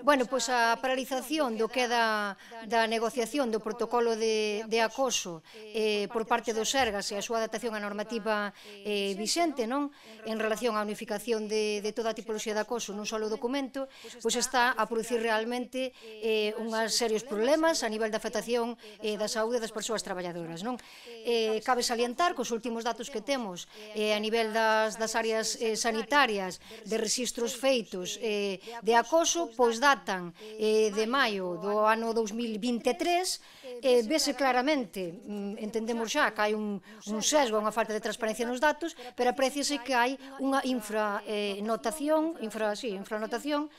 Bueno, pois a paralización do que da, da negociación do protocolo de, de acoso eh, por parte do Sergas e a súa adaptación á normativa eh, vixente non? En relación á unificación de, de toda a tipoloxía de acoso nun solo documento, pois está a producir realmente eh, unhas serios problemas a nivel da afectación eh, da saúde das persoas traballadoras, non? Eh, cabe salientar cos últimos datos que temos eh, a nivel das, das áreas eh, sanitarias de registros feitos eh, de acoso, pois datan eh, de maio do ano 2023 eh, vese claramente, mm, entendemos xa que hai un, un sesgo, unha falta de transparencia nos datos, pero apreciase que hai unha infranotación, eh, infra, sí, infranotación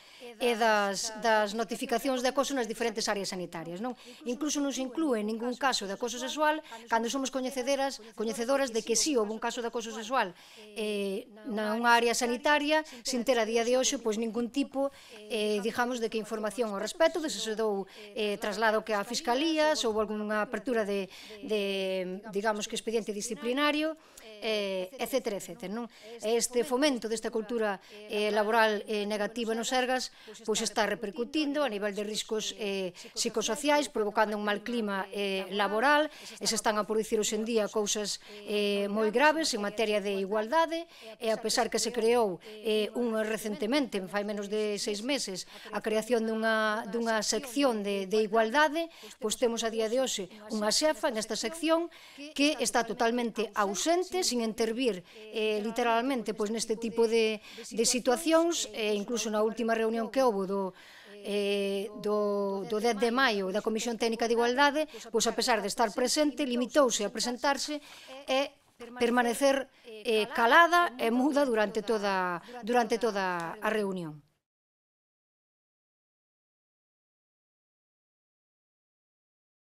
e das, das notificacións de acoso nas diferentes áreas sanitarias. Non? Incluso non se inclúe ningún caso de acoso sexual cando somos coñecedoras, coñecedoras de que si sí, houve un caso de acoso sexual eh, na unha área sanitaria sin ter a día de hoxe pois ningún tipo eh, digamos de que información ao respecto, de se se dou eh, traslado que a Fiscalía, ou houve alguna apertura de, de digamos que expediente disciplinario, eh, etc, etc, non? Este fomento desta cultura eh, laboral eh, negativa nos Sergas pois está repercutindo a nivel de riscos eh, psicosociais, provocando un mal clima eh, laboral, e se están a producir hoxendía cousas eh, moi graves en materia de igualdade, e a pesar que se creou eh, un recentemente, fai menos de seis meses, a creación dunha, dunha sección de, de igualdade, pois temos a día de hoxe unha xefa nesta sección que está totalmente ausente, sin intervir eh, literalmente pois neste tipo de, de situacións, e eh, incluso na última reunión que houve do, eh, do, do 10 de maio da Comisión Técnica de Igualdade, pois a pesar de estar presente, limitouse a presentarse e permanecer eh, calada e muda durante toda, durante toda a reunión.